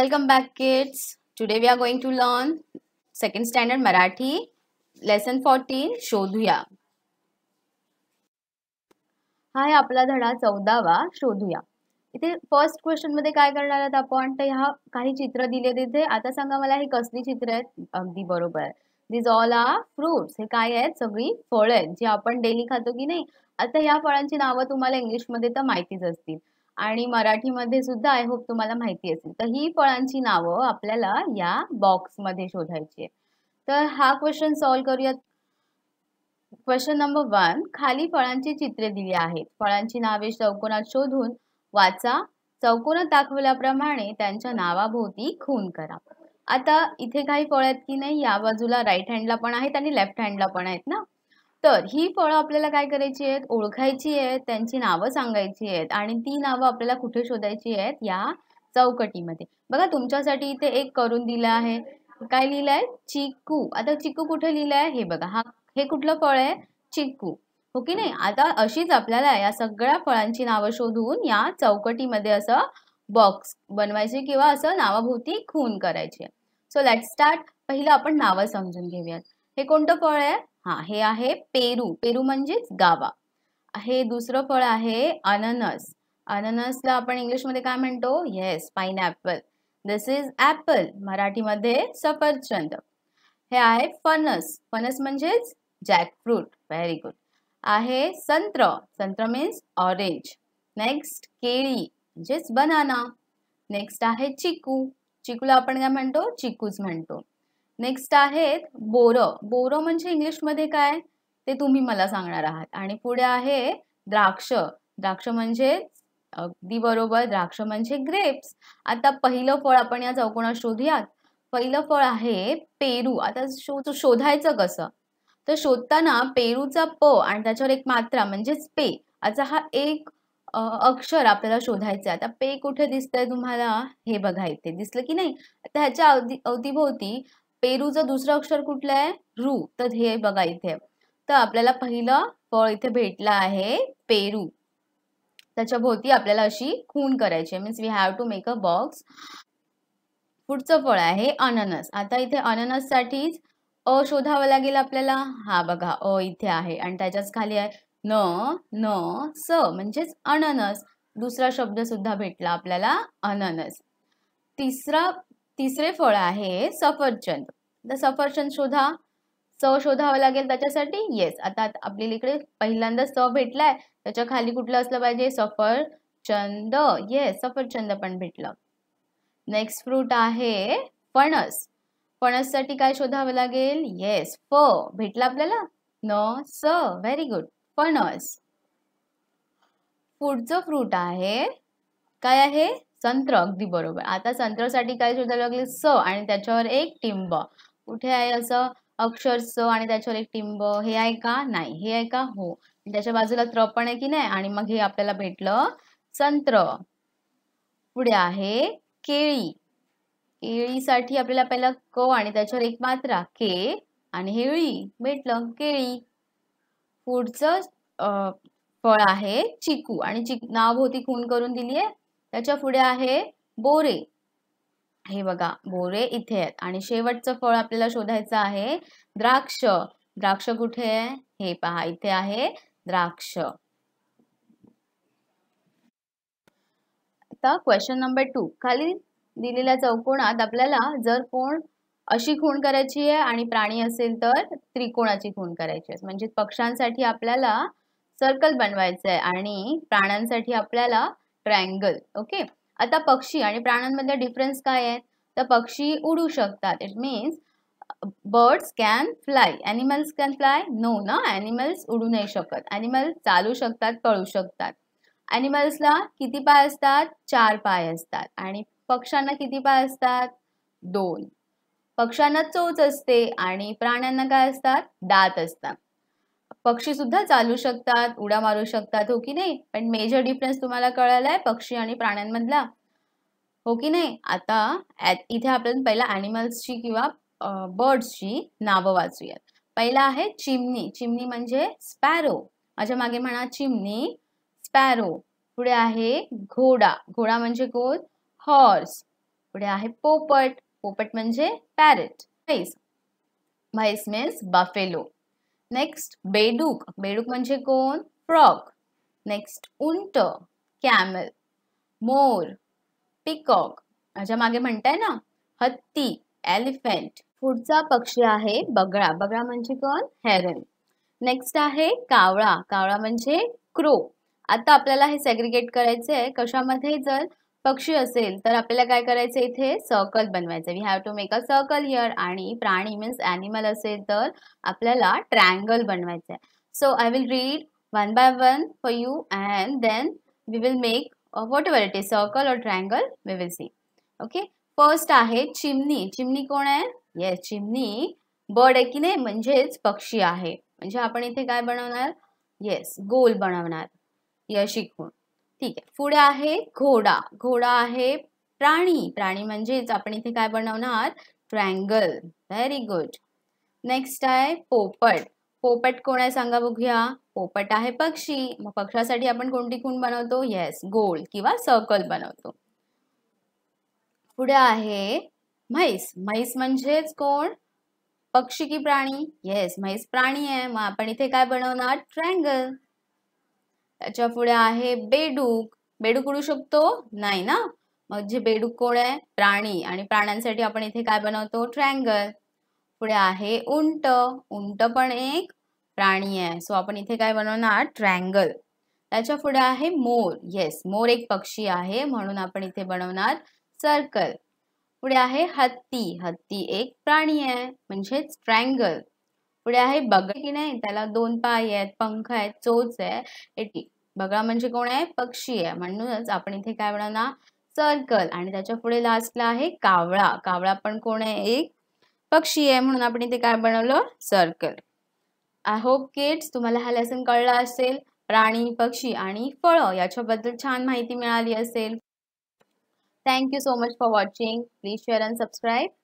Welcome back kids today we are going to learn second standard Marathi lesson 14 शोधूया. हा आपला धडा चौदावा शोधूया. इथे फर्स्ट क्वेश्चन मध्ये काय करणार आहात आपण तर ह्या काही चित्र दिले तिथे आता सांगा मला हे कसली चित्र आहेत अगदी बरोबर दिज ऑल आर फ्रुट्स हे काय आहेत सगळी फळं आहेत जी आपण डेली खातो की नाही आता या फळांची नावं तुम्हाला इंग्लिशमध्ये तर माहितीच असतील आणि मराठीमध्ये सुद्धा आय होप तुम्हाला माहिती असेल तर ही फळांची नावं आपल्याला या बॉक्समध्ये शोधायची आहे तर हा क्वेश्चन सॉल्व्ह करूयात क्वेश्चन नंबर वन खाली फळांची चित्रे दिली आहेत फळांची नावे चौकोनात शोधून वाचा चौकोनात दाखवल्याप्रमाणे त्यांच्या नावाभोवती खून करा आता इथे काही फळ आहेत की नाही या बाजूला राईट हँडला पण आहेत आणि लेफ्ट हँडला पण आहेत ना तर ही फळं आपल्याला काय करायची आहेत ओळखायची आहेत त्यांची नावं सांगायची आहेत आणि ती नावं आपल्याला कुठे शोधायची आहेत या चौकटीमध्ये बघा तुमच्यासाठी इथे एक करून दिलं आहे काय लिहिलं आहे चिकू आता चिकू कुठे लिहिलं आहे हे बघा हा हे कुठलं फळ आहे चिकू हो की नाही आता अशीच आपल्याला या सगळ्या फळांची नावं शोधून या चौकटीमध्ये असं बॉक्स बनवायचे किंवा असं नावाभोवती खून करायचे सो लेट स्टार्ट पहिलं आपण नावं समजून घेऊयात हे कोणतं फळ आहे हा हे आहे पेरू पेरू म्हणजेच गावा हे दुसरं फळ आहे अननस अननसला आपण इंग्लिशमध्ये काय म्हणतो येस पाईन दिस इज ॲपल मराठीमध्ये सफरचंद हे आहे फनस फनस म्हणजेच जॅकफ्रूट व्हेरी गुड आहे संत्र संत्र मीन्स ऑरेंज नेक्स्ट केळी म्हणजेच बनाना नेक्स्ट आहे चिकू चिकूला आपण काय म्हणतो चिकूच म्हणतो नेक्स्ट आहेत बोरं बोरं म्हणजे इंग्लिशमध्ये काय ते तुम्ही मला सांगणार आहात आणि पुढे आहे द्राक्ष द्राक्ष म्हणजे अगदी बरोबर द्राक्ष म्हणजे ग्रेप्स आता पहिलं फळ आपण या चौकोनात शोधूयात पहिलं फळ आहे पेरू आता शो शोधायचं कसं तर शोधताना पेरूचा प आणि त्याच्यावर एक मात्रा म्हणजेच पे असा हा एक अक्षर आपल्याला शोधायचं आहे आता पे कुठे दिसतंय तुम्हाला हे बघायचे दिसलं की नाही त्याच्या ह्याच्या अवती अवतीभोवती पेरूचं दुसरं अक्षर कुठलं आहे रू तर हे बघा इथे तर आपल्याला पहिलं फळ इथे भेटलं आहे पेरू त्याच्या भोवती आपल्याला अशी खून करायची means we have to make a box पुढचं फळ आहे अननस आता इथे अननस अननससाठीच अ शोधावं लागेल आपल्याला हा बघा अ इथे आहे आणि त्याच्याच खाली आहे न न स म्हणजेच अननस दुसरा शब्द सुद्धा भेटला आपल्याला अननस तिसरा तिसरे फळ आहे सफरचंद तर सफरचंद शोधा स शोधावं लागेल त्याच्यासाठी येस आता आपल्याला इकडे पहिल्यांदा स भेटलाय त्याच्या खाली कुठलं असलं पाहिजे सफरचंद येस सफरचंद पण भेटलं नेक्स्ट फ्रूट आहे फणस साठी काय शोधावं लागेल येस फ भेटला आपल्याला न स व्हेरी गुड फणस पुढचं फ्रूट आहे काय आहे संत्र अगदी बरोबर आता संत्रसाठी काय शोधायला लागले स आणि त्याच्यावर एक टिंब कुठे आहे असं अक्षर स आणि त्याच्यावर एक टिंब हे आहे का नाही हे आहे का हो त्याच्या बाजूला त्र पण आहे की नाही आणि मग हे आपल्याला भेटलं संत्र पुढे आहे केळी केळीसाठी आपल्याला पहिला क आणि त्याच्यावर एक मात्रा के आणि हेळी भेटलं केळी पुढचं फळ आहे चिकू आणि चिक नाव होती खून करून दिली आहे त्याच्या पुढे आहे बोरे हे बघा बोरे इथे आहेत आणि शेवटचं फळ आपल्याला शोधायचं आहे द्राक्ष द्राक्ष कुठे आहे हे पहा इथे आहे द्राक्ष आता क्वेश्चन नंबर टू खाली दिलेल्या चौकोनात आपल्याला जर कोण अशी खूण करायची आहे आणि प्राणी असेल तर त्रिकोणाची खूण करायची आहे म्हणजे पक्ष्यांसाठी आपल्याला सर्कल बनवायचं आहे आणि प्राण्यांसाठी आपल्याला ट्रायंगल ओके आता पक्षी आणि प्राण्यांमध्ये डिफरन्स काय आहे तर पक्षी उडू शकतात it means birds can fly animals can fly no ना ॲनिमल्स उडू नाही शकत ॲनिमल्स चालू शकतात पळू शकतात ॲनिमल्सला किती पाय असतात चार पाय असतात आणि पक्ष्यांना किती पाय असतात दोन पक्ष्यांना चोच असते आणि प्राण्यांना काय असतात दात असतात पक्षी सुद्धा चालू शकतात उड्या मारू शकतात हो की नाही पण मेजर डिफरन्स तुम्हाला कळाला आहे पक्षी आणि प्राण्यांमधला हो की नाही आता इथे आपण पहिला अॅनिमल्सची किंवा बर्डची नावं वाचूयात पहिला आहे चिमणी चिमणी म्हणजे स्पॅरो माझ्या मागे म्हणा चिमणी स्पॅरो पुढे आहे घोडा घोडा म्हणजे कोण हॉर्स पुढे आहे पोपट पोपट म्हणजे पॅरेट म्हैस म्हैस मीन्स बफेलो नेक्स्ट बेडूक बेडूक म्हणजे कोण फ्रॉक नेक्स्ट उंट कॅमल मोर पिकॉक माझ्या मागे म्हणताय ना हत्ती एलिफंट पुढचा पक्षी आहे बगळा बगळा म्हणजे कोण हेरन नेक्स्ट आहे कावळा कावळा म्हणजे क्रो आता आपल्याला हे सेग्रिगेट करायचे आहे कशामध्ये जर पक्षी असेल तर आपल्याला काय करायचं इथे सर्कल बनवायचं we have to make a circle here आणि प्राणी मीन्स अॅनिमल असेल तर आपल्याला ट्रँगल बनवायचं आहे so I will read one by one for you and then we will make whatever it is circle और triangle we will see okay first आहे चिमणी चिमणी कोण आहे येस चिमणी बर्ड आहे की नाही म्हणजेच पक्षी आहे म्हणजे आपण इथे काय बनवणार येस गोल बनवणार या शिकून ठीक आहे पुढे आहे घोडा घोडा आहे प्राणी प्राणी म्हणजेच आपण इथे काय बनवणार ट्रँगल व्हेरी गुड नेक्स्ट आहे पोपट पोपट कोण आहे सांगा बघूया पोपट आहे पक्षी मग पक्षासाठी आपण कोणती खून बनवतो येस गोल किंवा सर्कल बनवतो पुढे आहे म्हैस म्हैस म्हणजेच कोण पक्षी की प्राणी येस म्हैस प्राणी आहे मग आपण इथे काय बनवणार ट्रँगल त्याच्या पुढे आहे बेडूक बेडूक उडू शकतो नाही ना मग जे बेडूक कोण आहे प्राणी आणि प्राण्यांसाठी आपण इथे काय बनवतो ट्रँगल पुढे आहे उंट उंट पण एक प्राणी आहे सो आपण इथे काय बनवणार ट्रँगल त्याच्या पुढे आहे मोर येस मोर एक पक्षी आहे म्हणून आपण इथे बनवणार सर्कल पुढे आहे हत्ती हत्ती एक प्राणी आहे म्हणजेच ट्रँगल पुढे आहे बगळ की नाही त्याला दोन पाय आहेत पंख आहेत चोच आहे एटी बगळा म्हणजे कोण आहे पक्षी आहे म्हणूनच आपण इथे काय म्हणणार सर्कल आणि त्याच्या पुढे लास्टला आहे कावळा कावळा पण कोण आहे एक पक्षी आहे म्हणून आपण इथे काय बनवलं सर्कल आय होप किड्स तुम्हाला हा लेसन कळला असेल प्राणी पक्षी आणि फळं याच्याबद्दल छान माहिती मिळाली असेल thank you so much for watching please share and subscribe